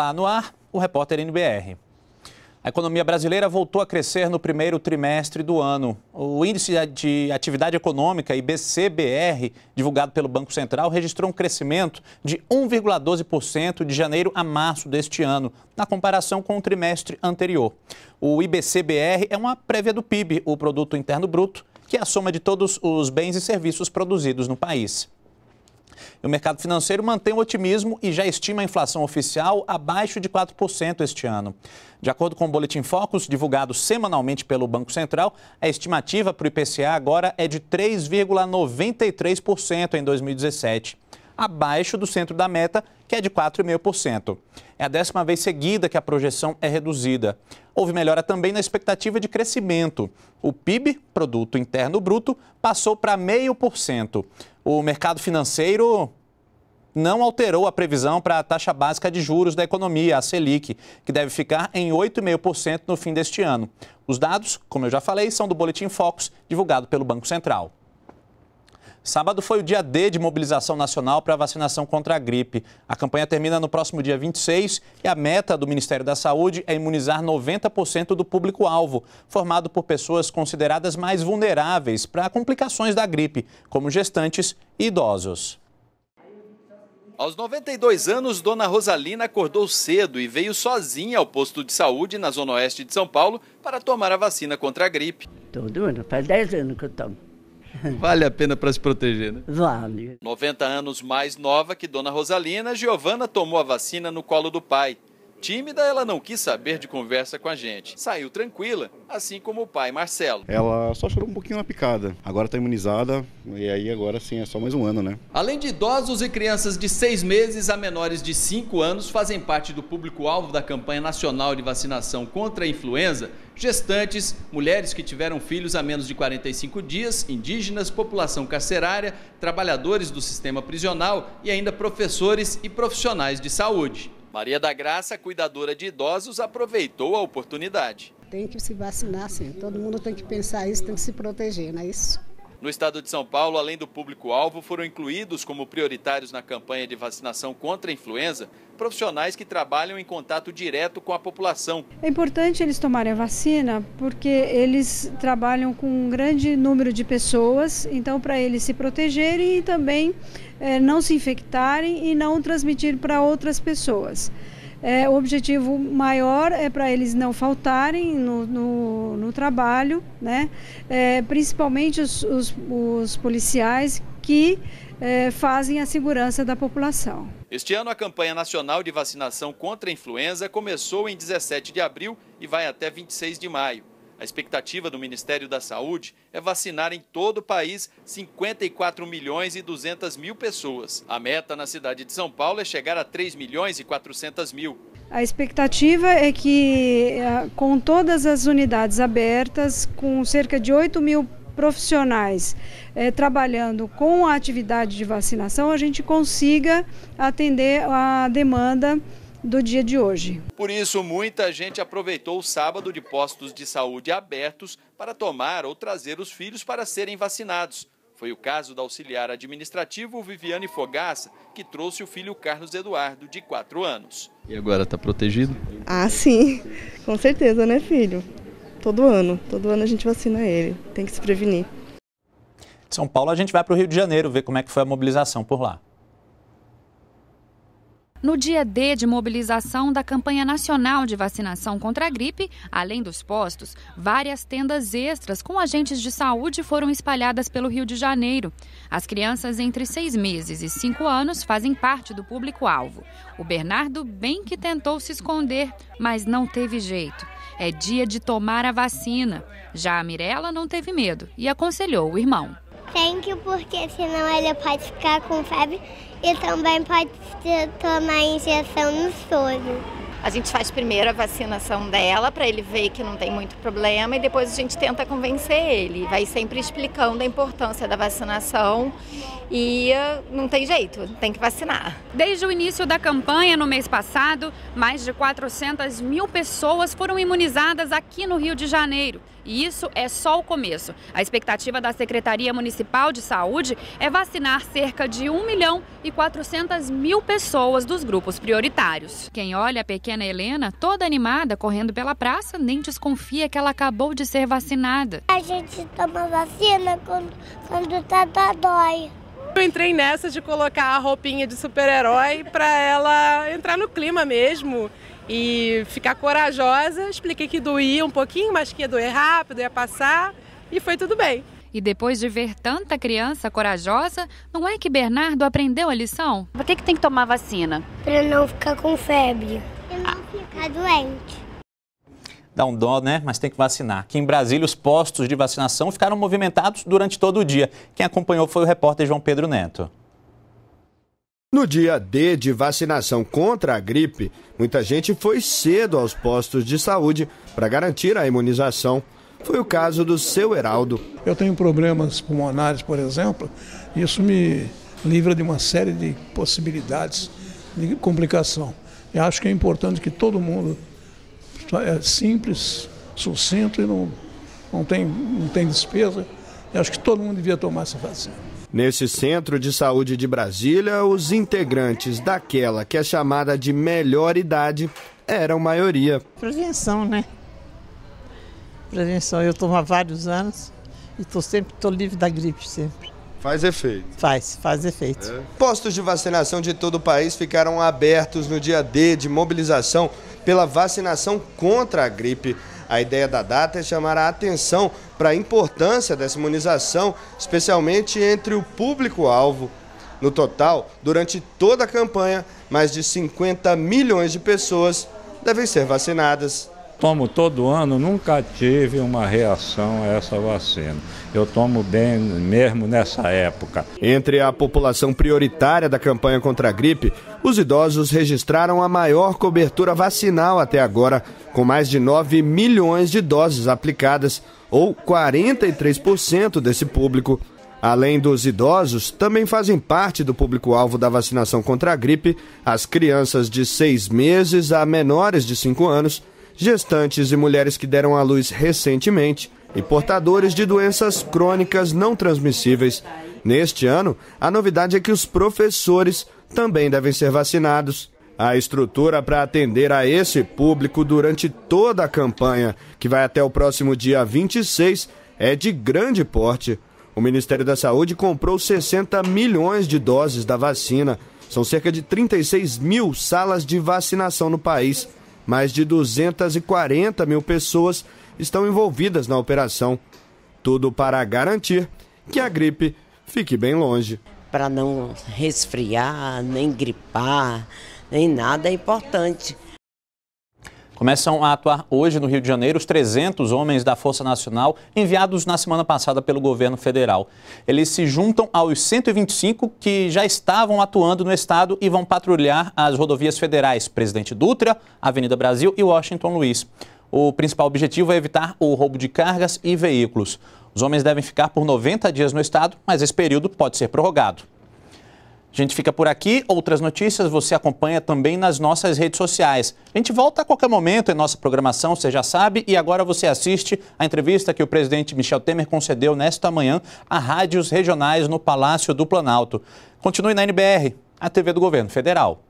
Olá no ar, o repórter NBR. A economia brasileira voltou a crescer no primeiro trimestre do ano. O índice de atividade econômica, IBCBR, divulgado pelo Banco Central, registrou um crescimento de 1,12% de janeiro a março deste ano, na comparação com o trimestre anterior. O IBCBR é uma prévia do PIB, o produto interno bruto, que é a soma de todos os bens e serviços produzidos no país. E o mercado financeiro mantém o otimismo e já estima a inflação oficial abaixo de 4% este ano. De acordo com o Boletim Focus, divulgado semanalmente pelo Banco Central, a estimativa para o IPCA agora é de 3,93% em 2017 abaixo do centro da meta, que é de 4,5%. É a décima vez seguida que a projeção é reduzida. Houve melhora também na expectativa de crescimento. O PIB, Produto Interno Bruto, passou para 0,5% o mercado financeiro não alterou a previsão para a taxa básica de juros da economia, a Selic, que deve ficar em 8,5% no fim deste ano. Os dados, como eu já falei, são do Boletim Focus, divulgado pelo Banco Central. Sábado foi o dia D de mobilização nacional para vacinação contra a gripe. A campanha termina no próximo dia 26 e a meta do Ministério da Saúde é imunizar 90% do público-alvo, formado por pessoas consideradas mais vulneráveis para complicações da gripe, como gestantes e idosos. Aos 92 anos, Dona Rosalina acordou cedo e veio sozinha ao posto de saúde na Zona Oeste de São Paulo para tomar a vacina contra a gripe. Todo ano, faz 10 anos que eu tomo. Vale a pena para se proteger, né? Vale. 90 anos mais nova que Dona Rosalina, Giovana tomou a vacina no colo do pai. Tímida, ela não quis saber de conversa com a gente. Saiu tranquila, assim como o pai Marcelo. Ela só chorou um pouquinho na picada. Agora está imunizada e aí agora sim é só mais um ano, né? Além de idosos e crianças de seis meses a menores de cinco anos fazem parte do público-alvo da campanha nacional de vacinação contra a influenza gestantes, mulheres que tiveram filhos a menos de 45 dias, indígenas, população carcerária, trabalhadores do sistema prisional e ainda professores e profissionais de saúde. Maria da Graça, cuidadora de idosos, aproveitou a oportunidade. Tem que se vacinar, sim. Todo mundo tem que pensar isso, tem que se proteger, não é isso? No estado de São Paulo, além do público-alvo, foram incluídos como prioritários na campanha de vacinação contra a influenza profissionais que trabalham em contato direto com a população. É importante eles tomarem a vacina porque eles trabalham com um grande número de pessoas, então, para eles se protegerem e também eh, não se infectarem e não transmitir para outras pessoas. É, o objetivo maior é para eles não faltarem no, no, no trabalho, né? É, principalmente os, os, os, policiais que é, fazem a segurança da população. Este ano, a campanha nacional de vacinação contra a influenza começou em 17 de abril e vai até 26 de maio. A expectativa do Ministério da Saúde é vacinar em todo o país 54 milhões e 200 mil pessoas. A meta na cidade de São Paulo é chegar a 3 milhões e 400 mil. A expectativa é que, eh, com todas as unidades abertas, com cerca de 8 mil profissionais eh, trabalhando com a atividade de vacinação, a gente consiga atender a demanda do dia de hoje. Por isso, muita gente aproveitou o sábado de postos de saúde abertos para tomar ou trazer os filhos para serem vacinados. Foi o caso da auxiliar administrativo Viviane Fogaça, que trouxe o filho Carlos Eduardo, de 4 anos. E agora está protegido? Ah, sim, com certeza, né, filho? Todo ano, todo ano a gente vacina ele, tem que se prevenir. De São Paulo, a gente vai para o Rio de Janeiro ver como é que foi a mobilização por lá. No dia D de mobilização da campanha nacional de vacinação contra a gripe, além dos postos, várias tendas extras com agentes de saúde foram espalhadas pelo Rio de Janeiro. As crianças entre seis meses e cinco anos fazem parte do público-alvo. O Bernardo bem que tentou se esconder, mas não teve jeito. É dia de tomar a vacina. Já a Mirella não teve medo e aconselhou o irmão. Thank you, porque senão ele pode ficar com febre e também pode tomar injeção no soro. A gente faz primeiro a vacinação dela para ele ver que não tem muito problema e depois a gente tenta convencer ele. Vai sempre explicando a importância da vacinação e uh, não tem jeito, tem que vacinar. Desde o início da campanha no mês passado, mais de 400 mil pessoas foram imunizadas aqui no Rio de Janeiro. E isso é só o começo. A expectativa da Secretaria Municipal de Saúde é vacinar cerca de 1 milhão e 400 mil pessoas dos grupos prioritários. Quem olha a pequena pequena Helena, toda animada, correndo pela praça, nem desconfia que ela acabou de ser vacinada. A gente toma vacina quando, quando tá, tá dói. Eu entrei nessa de colocar a roupinha de super-herói para ela entrar no clima mesmo e ficar corajosa. Expliquei que doía um pouquinho, mas que ia doer rápido, ia passar e foi tudo bem. E depois de ver tanta criança corajosa, não é que Bernardo aprendeu a lição? Por que, que tem que tomar vacina? Para não ficar com febre tá doente. Dá um dó, né? Mas tem que vacinar. Aqui em Brasília, os postos de vacinação ficaram movimentados durante todo o dia. Quem acompanhou foi o repórter João Pedro Neto. No dia D de vacinação contra a gripe, muita gente foi cedo aos postos de saúde para garantir a imunização. Foi o caso do seu Heraldo. Eu tenho problemas pulmonares, por exemplo, e isso me livra de uma série de possibilidades de complicação. Eu acho que é importante que todo mundo é simples, sucinto e não, não, tem, não tem despesa. Eu acho que todo mundo devia tomar essa vacina. Nesse centro de saúde de Brasília, os integrantes daquela que é chamada de melhor idade eram maioria. Prevenção, né? Prevenção. Eu tomo há vários anos e estou sempre tô livre da gripe sempre. Faz efeito. Faz, faz efeito. É. Postos de vacinação de todo o país ficaram abertos no dia D de mobilização pela vacinação contra a gripe. A ideia da data é chamar a atenção para a importância dessa imunização, especialmente entre o público-alvo. No total, durante toda a campanha, mais de 50 milhões de pessoas devem ser vacinadas tomo todo ano, nunca tive uma reação a essa vacina. Eu tomo bem mesmo nessa época. Entre a população prioritária da campanha contra a gripe, os idosos registraram a maior cobertura vacinal até agora, com mais de 9 milhões de doses aplicadas, ou 43% desse público. Além dos idosos, também fazem parte do público-alvo da vacinação contra a gripe as crianças de seis meses a menores de cinco anos gestantes e mulheres que deram à luz recentemente e portadores de doenças crônicas não transmissíveis. Neste ano, a novidade é que os professores também devem ser vacinados. A estrutura para atender a esse público durante toda a campanha, que vai até o próximo dia 26, é de grande porte. O Ministério da Saúde comprou 60 milhões de doses da vacina. São cerca de 36 mil salas de vacinação no país mais de 240 mil pessoas estão envolvidas na operação. Tudo para garantir que a gripe fique bem longe. Para não resfriar, nem gripar, nem nada é importante Começam a atuar hoje no Rio de Janeiro os 300 homens da Força Nacional enviados na semana passada pelo governo federal. Eles se juntam aos 125 que já estavam atuando no estado e vão patrulhar as rodovias federais Presidente Dutra, Avenida Brasil e Washington Luiz. O principal objetivo é evitar o roubo de cargas e veículos. Os homens devem ficar por 90 dias no estado, mas esse período pode ser prorrogado. A gente fica por aqui. Outras notícias você acompanha também nas nossas redes sociais. A gente volta a qualquer momento em nossa programação, você já sabe. E agora você assiste a entrevista que o presidente Michel Temer concedeu nesta manhã a rádios regionais no Palácio do Planalto. Continue na NBR, a TV do Governo Federal.